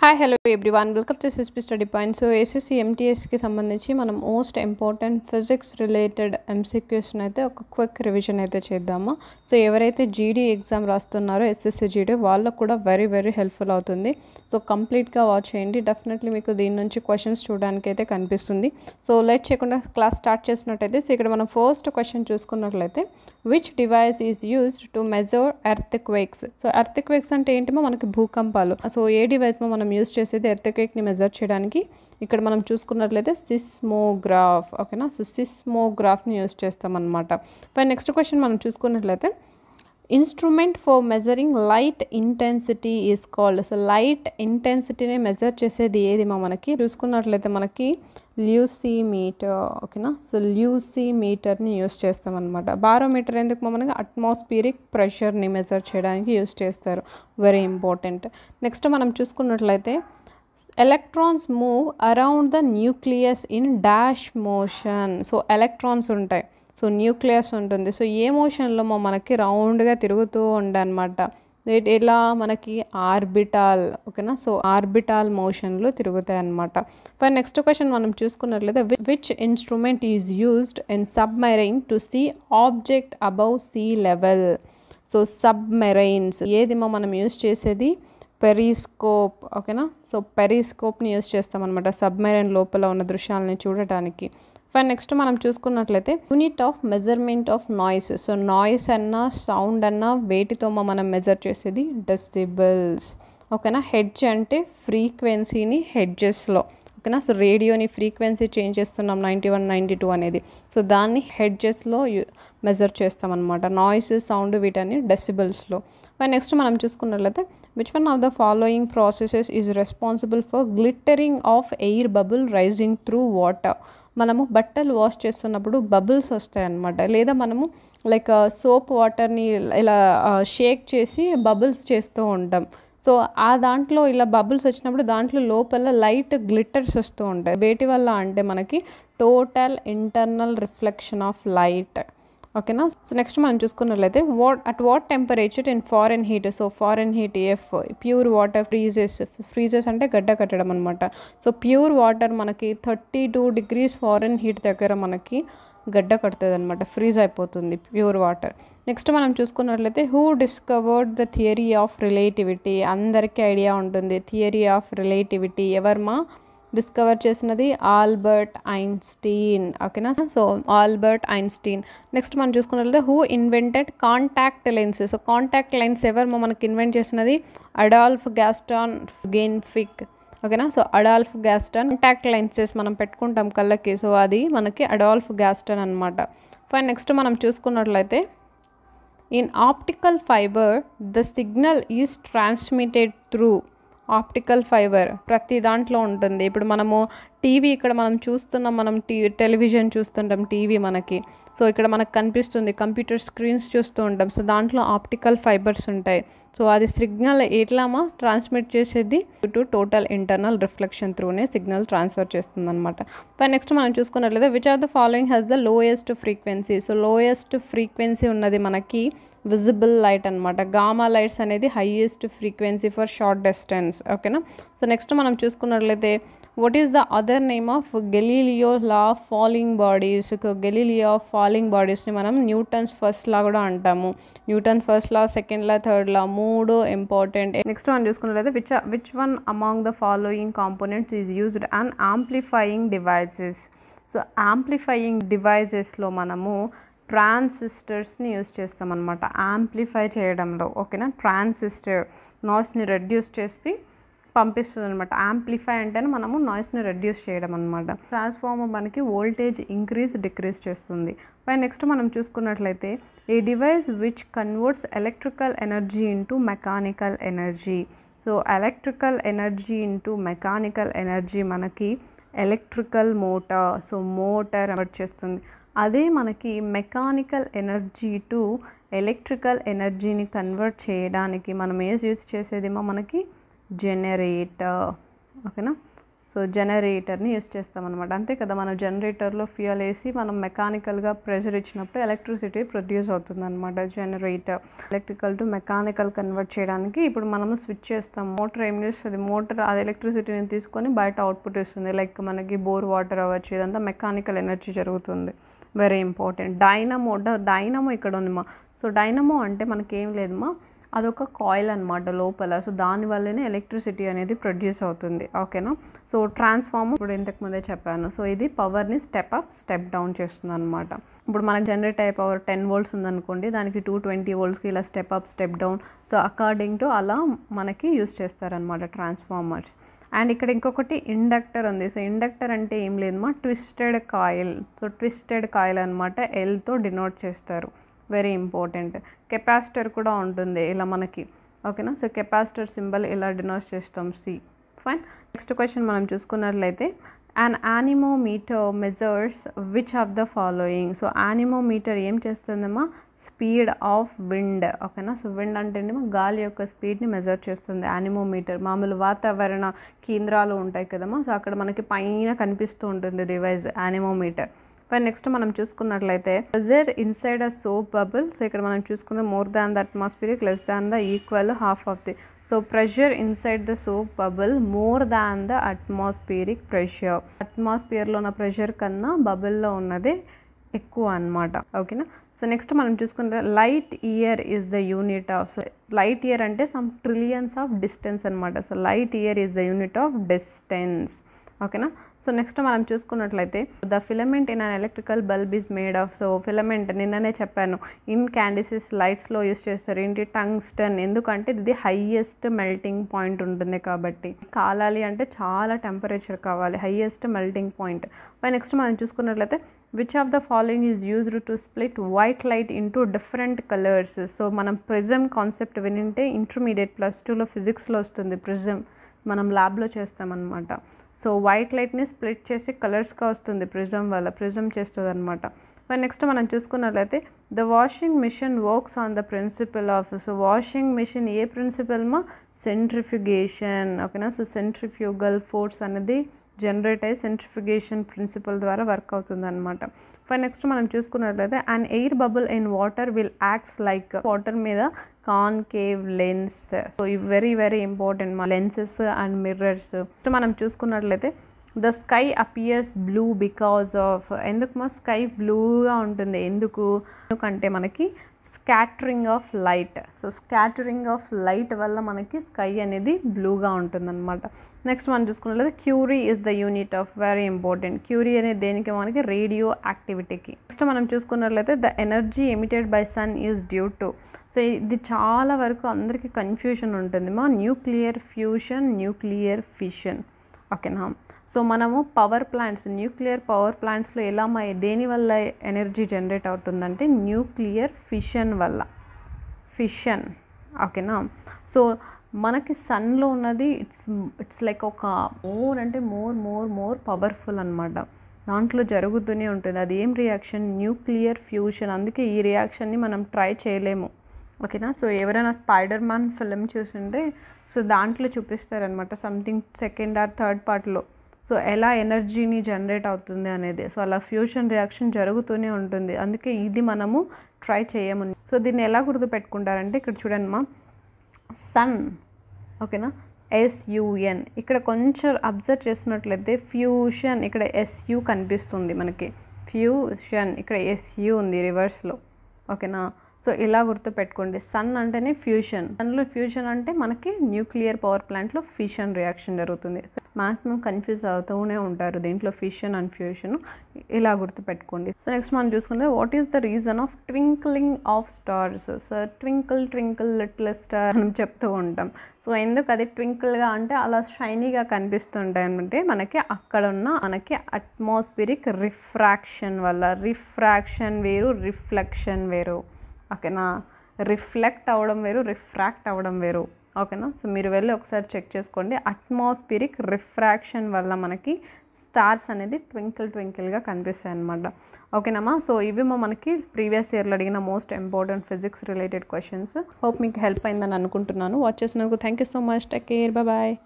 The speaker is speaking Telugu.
hi hello one welcome to CSP study point so SSC ఎంటీఎస్కి సంబంధించి మనం మోస్ట్ ఇంపార్టెంట్ ఫిజిక్స్ రిలేటెడ్ ఎంసీక్యూస్ని అయితే ఒక క్విక్ రివిజన్ అయితే చేద్దాము సో ఎవరైతే జీడీ ఎగ్జామ్ రాస్తున్నారో ఎస్ఎస్సీ జీడీ వాళ్ళకు కూడా వెరీ వెరీ హెల్ప్ఫుల్ అవుతుంది సో కంప్లీట్గా వాచ్ చేయండి డెఫినెట్లీ మీకు దీని నుంచి క్వశ్చన్స్ చూడడానికి అయితే కనిపిస్తుంది సో లైట్ చేయకుండా క్లాస్ స్టార్ట్ చేసినట్టయితే సో ఇక్కడ మనం ఫస్ట్ క్వశ్చన్ చూసుకున్నట్లయితే which device is used to measure earthquakes so earthquakes అంటే ఏంటో మనకి భూకంపాలు సో ఏ డివైస్ మనం మనం యూజ్ చేసేది ఎర్తకేక్ని మెజర్ చేయడానికి ఇక్కడ మనం చూసుకున్నట్లయితే సిస్మోగ్రాఫ్ ఓకేనా సో సిస్మోగ్రాఫ్ని యూజ్ చేస్తామన్నమాట పై నెక్స్ట్ క్వశ్చన్ మనం చూసుకున్నట్లయితే instrument for measuring light intensity is called so light ఇంటెన్సిటీనే మెజర్ చేసేది ఏది మా మనకి చూసుకున్నట్లయితే మనకి ల్యూసీ మీటర్ ఓకేనా సో ల్యూసీ మీటర్ని యూస్ చేస్తాం అనమాట బారోమీటర్ ఎందుకు మనకి అట్మాస్ఫిరిక్ ప్రెషర్ని మెజర్ చేయడానికి యూస్ చేస్తారు వెరీ ఇంపార్టెంట్ నెక్స్ట్ మనం చూసుకున్నట్లయితే electrons move around the nucleus in dash motion so electrons ఉంటాయి సో న్యూక్లియస్ ఉంటుంది సో ఏ మోషన్లో మనకి రౌండ్గా తిరుగుతూ ఉండనమాట ఇలా మనకి ఆర్బిటాల్ ఓకేనా సో ఆర్బిటాల్ మోషన్లు తిరుగుతాయి అన్నమాట ఫర్ నెక్స్ట్ క్వశ్చన్ మనం చూసుకున్నట్లయితే which instrument is used in submarine to see object above sea level so submarines ఏదిమో మనం యూజ్ చేసేది పెరీస్కోప్ ఓకేనా సో పెరిస్కోప్ని యూజ్ చేస్తామన్నమాట సబ్మెరైన్ లోపల ఉన్న దృశ్యాలని చూడటానికి ఫైన్ నెక్స్ట్ మనం చూసుకున్నట్లయితే unit of measurement of noise so noise అన్నా సౌండ్ అన్నా వేటితో మనం మెజర్ చేసేది డెసిబల్స్ ఓకేనా హెడ్జ్ అంటే ఫ్రీక్వెన్సీని హెడ్జెస్లో ఓకేనా సో రేడియోని ఫ్రీక్వెన్సీ చేంజ్ చేస్తున్నాం నైంటీ వన్ నైంటీ టూ అనేది సో దాన్ని హెడ్జెస్లో మెజర్ చేస్తామన్నమాట నాయిస్ సౌండ్ వీటన్ని డెసిబల్స్లో అండ్ నెక్స్ట్ మనం చూసుకున్నట్లయితే which one of the following processes is responsible for glittering of air bubble rising through water మనము బట్టలు వాష్ చేస్తున్నప్పుడు బబుల్స్ వస్తాయన్నమాట లేదా మనము లైక్ సోప్ వాటర్ని ఇలా షేక్ చేసి బబుల్స్ చేస్తూ ఉంటాం సో ఆ దాంట్లో ఇలా బబుల్స్ వచ్చినప్పుడు దాంట్లో లోపల లైట్ గ్లిట్టర్స్ వస్తూ ఉంటాయి వేటి వల్ల అంటే మనకి total internal reflection of light ఓకేనా సో నెక్స్ట్ మనం చూసుకున్నట్లయితే what at what temperature in fahrenheit so fahrenheit F pure water freezes freezes అంటే గడ్డ కట్టడం అనమాట సో ప్యూర్ వాటర్ మనకి thirty two degrees fahrenheit దగ్గర మనకి గడ్డ కడుతుంది అనమాట ఫ్రీజ్ అయిపోతుంది ప్యూర్ వాటర్ నెక్స్ట్ మనం చూసుకున్నట్లయితే who discovered the theory of relativity అందరికీ ఐడియా ఉంటుంది థియరీ ఆఫ్ రిలేటివిటీ ఎవరు మా డిస్కవర్ చేసినది ఆల్బర్ట్ ఐన్స్టీన్ ఓకేనా సో ఆల్బర్ట్ ఐన్స్టీన్ నెక్స్ట్ మనం చూసుకున్నట్లయితే who invented contact lens so contact lens ఎవరు మనకి ఇన్వెంట్ చేసినది అడాల్ఫ్ గ్యాస్టాన్ ఫిక్ ఓకేనా so Adolf Gaston contact lenses మనం పెట్టుకుంటాం కళ్ళకి సో అది మనకి అడాల్ఫ్ గ్యాస్టన్ అనమాట ఫైన్ నెక్స్ట్ మనం చూసుకున్నట్లయితే in optical fibre the signal is transmitted through optical fibre ప్రతి దాంట్లో ఉంటుంది ఇప్పుడు మనము టీవీ ఇక్కడ మనం చూస్తున్నాం మనం టీ టెలివిజన్ చూస్తుంటాం టీవీ మనకి సో ఇక్కడ మనకు కనిపిస్తుంది కంప్యూటర్ స్క్రీన్స్ చూస్తూ ఉంటాం సో దాంట్లో ఆప్టికల్ ఫైబర్స్ ఉంటాయి సో అది సిగ్నల్ ఎట్లామా ట్రాన్స్మిట్ చేసేది టు టోటల్ ఇంటర్నల్ రిఫ్లెక్షన్ త్రూనే సిగ్నల్ ట్రాన్స్ఫర్ చేస్తుంది అనమాట నెక్స్ట్ మనం చూసుకున్నట్లయితే which are the following has the lowest frequency so lowest frequency ఉన్నది మనకి విజిబుల్ లైట్ అనమాట గామా లైట్స్ అనేది highest frequency for short distance ఓకేనా సో నెక్స్ట్ మనం చూసుకున్నట్లయితే what is the other name of Galileo law of falling bodies Galileo of falling బాడీస్ని మనం న్యూటన్స్ ఫస్ట్ లా కూడా అంటాము Newton first law second law third law మూడు ఇంపార్టెంట్ నెక్స్ట్ మనం చూసుకున్నట్లయితే which which one among the following components is used and amplifying devices so amplifying డివైజెస్లో మనము ట్రాన్సిస్టర్స్ని యూజ్ చేస్తామన్నమాట ఆంప్లిఫై చేయడంలో ఓకేనా ట్రాన్సిస్టర్ నాయిస్ని రెడ్యూస్ చేస్తే పంపిస్తుంది అనమాట యాంప్లిఫై అంటేనే మనము నాయిస్ని రెడ్యూస్ చేయడం అనమాట ట్రాన్స్ఫార్మర్ మనకి వోల్టేజ్ ఇంక్రీజ్ డిక్రీజ్ చేస్తుంది పై నెక్స్ట్ మనం చూసుకున్నట్లయితే a device which converts electrical energy into mechanical energy so electrical energy into mechanical energy మనకి ఎలక్ట్రికల్ మోటార్ సో మోటార్ అవర్ట్ చేస్తుంది అదే మనకి మెకానికల్ ఎనర్జీ టు ఎలక్ట్రికల్ ఎనర్జీని కన్వర్ట్ చేయడానికి మనం ఏ యూజ్ చేసేదేమో మనకి జనరేటర్ ఓకేనా సో జనరేటర్ని యూస్ చేస్తామన్నమాట అంతే కదా మనం జనరేటర్లో ఫ్యూయల్ వేసి మనం మెకానికల్గా ప్రెషర్ ఇచ్చినప్పుడు ఎలక్ట్రిసిటీ ప్రొడ్యూస్ అవుతుందన్నమాట generator electrical to mechanical convert చేయడానికి ఇప్పుడు మనం స్విచ్ చేస్తాం మోటార్ ఏం చేస్తుంది మోటార్ అది ఎలక్ట్రిసిటీని తీసుకొని బయట అవుట్పుట్ ఇస్తుంది లైక్ మనకి బోర్ వాటర్ అవ్వచ్చు ఇదంతా మెకానికల్ ఎనర్జీ జరుగుతుంది వెరీ ఇంపార్టెంట్ డైనమో డైనమో ఇక్కడ ఉంది మా సో డైనమో అంటే మనకేం లేదు మా అదొక కాయిల్ అనమాట లోపల సో దానివల్లనే ఎలక్ట్రిసిటీ అనేది ప్రొడ్యూస్ అవుతుంది ఓకేనా సో ట్రాన్స్ఫార్మర్ ఇప్పుడు ఇంతకుముందే చెప్పాను సో ఇది పవర్ని స్టెప్ అప్ స్టెప్ డౌన్ చేస్తుంది అనమాట ఇప్పుడు మనకు జనరేట్ అయ్యే పవర్ టెన్ వోల్ట్స్ ఉందనుకోండి దానికి టూ ట్వంటీ వోల్ట్స్కి ఇలా step up step down so according to అలా మనకి యూస్ చేస్తారనమాట ట్రాన్స్ఫార్మర్స్ అండ్ ఇక్కడ ఇంకొకటి ఇండక్టర్ ఉంది సో ఇండక్టర్ అంటే ఏం లేదు మా twisted coil so twisted coil అనమాట ఎల్తో డినోట్ చేస్తారు వెరీ ఇంపార్టెంట్ కెపాసిటర్ కూడా ఉంటుంది ఇలా మనకి ఓకేనా సో కెపాసిటర్ సింబల్ ఇలా డినోట్ చేస్తాం సి ఫైన్ నెక్స్ట్ క్వశ్చన్ మనం చూసుకున్నట్లయితే an anemometer measures which of the following so anemometer ఏం చేస్తుందమ్మా స్పీడ్ ఆఫ్ విండ్ ఓకేనా సో విండ్ అంటేనేమో గాలి యొక్క స్పీడ్ని మెజర్ చేస్తుంది యానిమోమీటర్ మామూలు వాతావరణ కేంద్రాలు ఉంటాయి కదమ్మా సో అక్కడ మనకి పైన కనిపిస్తూ ఉంటుంది డివైజ్ యానిమోమీటర్ పై నెక్స్ట్ మనం చూసుకున్నట్లయితే pressure inside a soap bubble so ఇక్కడ మనం చూసుకుంటే more than the atmospheric less than the equal half of the so pressure inside the soap bubble more than the atmospheric pressure అట్మాస్ఫియర్లో ఉన్న ప్రెషర్ కన్నా బబుల్లో ఉన్నది ఎక్కువ అనమాట ఓకేనా సో నెక్స్ట్ మనం చూసుకుంటే light year is the unit of so light year అంటే సమ్ ట్రిలియన్స్ ఆఫ్ డిస్టెన్స్ అనమాట so light year is the unit of distance ఓకేనా సో నెక్స్ట్ మనం చూసుకున్నట్లయితే the filament in an electrical bulb is made of so filament నిన్ననే చెప్పాను ఇన్ క్యాండిసిస్ లైట్స్లో యూస్ చేస్తారు ఏంటి టంగ్స్టన్ ఎందుకంటే ఇది హైయెస్ట్ మెల్టింగ్ పాయింట్ ఉంటుంది కాబట్టి కాలాలి అంటే చాలా టెంపరేచర్ కావాలి highest melting point by next మనం చూసుకున్నట్లయితే which of the following is used to split white light into different colours so మనం ప్రిజమ్ కాన్సెప్ట్ వినింటే ఇంటర్మీడియట్ ప్లస్ టూలో ఫిజిక్స్లో వస్తుంది ప్రిజమ్ మనం ల్యాబ్లో చేస్తామన్నమాట సో వైట్ లైట్ని స్ప్లిట్ చేసి కలర్స్గా వస్తుంది ప్రిజం వల్ల ప్రిజం చేస్తుంది అనమాట నెక్స్ట్ మనం చూసుకున్నట్లయితే the washing machine works on the principle of so washing machine ఏ ప్రిన్సిపల్మా సెంట్రిఫ్యుగేషన్ ఓకేనా సో సెంట్రిఫ్యూగల్ ఫోర్స్ అనేది జనరేట్ అయ్యి సెంట్రిఫిగేషన్ ప్రిన్సిపల్ ద్వారా వర్క్ అవుతుంది అనమాట ఫైన్ నెక్స్ట్ మనం చూసుకున్నట్లయితే and air bubble in water will acts like water మీద కాన్కేవ్ లెన్స్ సో ఇవి very very important lenses and mirrors మనం చూసుకున్నట్లయితే the sky appears blue because of ఎందుకు మా స్కై బ్లూగా ఉంటుంది ఎందుకు ఎందుకంటే మనకి scattering of light so scattering of light వల్ల మనకి స్కై అనేది బ్లూగా ఉంటుందన్నమాట నెక్స్ట్ మనం చూసుకున్నట్లయితే curie is the unit of very important curie అనేది దేనికి మనకి రేడియో యాక్టివిటీకి నెక్స్ట్ మనం చూసుకున్నట్లయితే the energy emitted by sun is due to so ఇది చాలా వరకు అందరికీ కన్ఫ్యూషన్ ఉంటుంది మా న్యూక్లియర్ ఫ్యూషన్ న్యూక్లియర్ ఫిషన్ ఓకేనా సో మనము పవర్ ప్లాంట్స్ న్యూక్లియర్ పవర్ ప్లాంట్స్లో ఎలా మా దేనివల్ల ఎనర్జీ జనరేట్ అవుతుందంటే న్యూక్లియర్ ఫిషన్ వల్ల ఫిషన్ ఓకేనా సో మనకి సన్లో ఉన్నది ఇట్స్ ఇట్స్ లైక్ ఒక మోర్ అంటే మోర్ మోర్ మోర్ పవర్ఫుల్ అనమాట దాంట్లో జరుగుతూనే ఉంటుంది అది ఏం రియాక్షన్ న్యూక్లియర్ ఫ్యూషన్ అందుకే ఈ రియాక్షన్ని మనం ట్రై చేయలేము ఓకేనా సో ఎవరైనా స్పైడర్ మ్యాన్ ఫిలిం చూసింటే సో దాంట్లో చూపిస్తారనమాట సంథింగ్ సెకండ్ ఆర్ థర్డ్ పార్ట్లో సో ఎలా ఎనర్జీని జనరేట్ అవుతుంది అనేది సో అలా ఫ్యూషన్ రియాక్షన్ జరుగుతూనే ఉంటుంది అందుకే ఇది మనము ట్రై చేయమని సో దీన్ని ఎలా గుర్తుపెట్టుకుంటారంటే ఇక్కడ చూడండి మా సన్ ఓకేనా ఎస్యుఎన్ ఇక్కడ కొంచెం అబ్జర్వ్ చేసినట్లయితే ఫ్యూషన్ ఇక్కడ ఎస్యు కనిపిస్తుంది మనకి ఫ్యూషన్ ఇక్కడ ఎస్యు ఉంది రివర్స్లో ఓకేనా సో ఇలా గుర్తుపెట్టుకోండి సన్ అంటేనే ఫ్యూషన్ సన్లో ఫ్యూషన్ అంటే మనకి న్యూక్లియర్ పవర్ ప్లాంట్లో ఫ్యూషన్ రియాక్షన్ జరుగుతుంది సో మాక్సిమం కన్ఫ్యూజ్ అవుతూనే ఉంటారు దీంట్లో ఫిష్ అండ్ అన్ఫ్యూషన్ ఇలా గుర్తుపెట్టుకోండి సో నెక్స్ట్ మనం చూసుకుంటే what is the reason of twinkling of stars so twinkle twinkle little star అని చెప్తూ ఉంటాం సో ఎందుకు అది ట్వింకిల్గా అంటే అలా షైనీగా కనిపిస్తుంటాయి మనకి అక్కడ ఉన్న మనకి అట్మాస్ఫిరిక్ రిఫ్రాక్షన్ వల్ల రిఫ్రాక్షన్ వేరు రిఫ్లెక్షన్ వేరు ఓకేనా రిఫ్లెక్ట్ అవ్వడం వేరు రిఫ్రాక్ట్ అవ్వడం వేరు ఓకేనా సో మీరు వెళ్ళి ఒకసారి చెక్ చేసుకోండి అట్మాస్ఫిరిక్ రిఫ్రాక్షన్ వల్ల మనకి స్టార్స్ అనేది ట్వింకిల్ ట్వింకిల్గా కనిపిస్తాయి అనమాట ఓకేనమ్మా సో మా మనకి ప్రీవియస్ ఇయర్లో అడిగిన most important physics related questions hope మీకు హెల్ప్ అయిందని అనుకుంటున్నాను వాచ్ చేసినందుకు thank you so much take care bye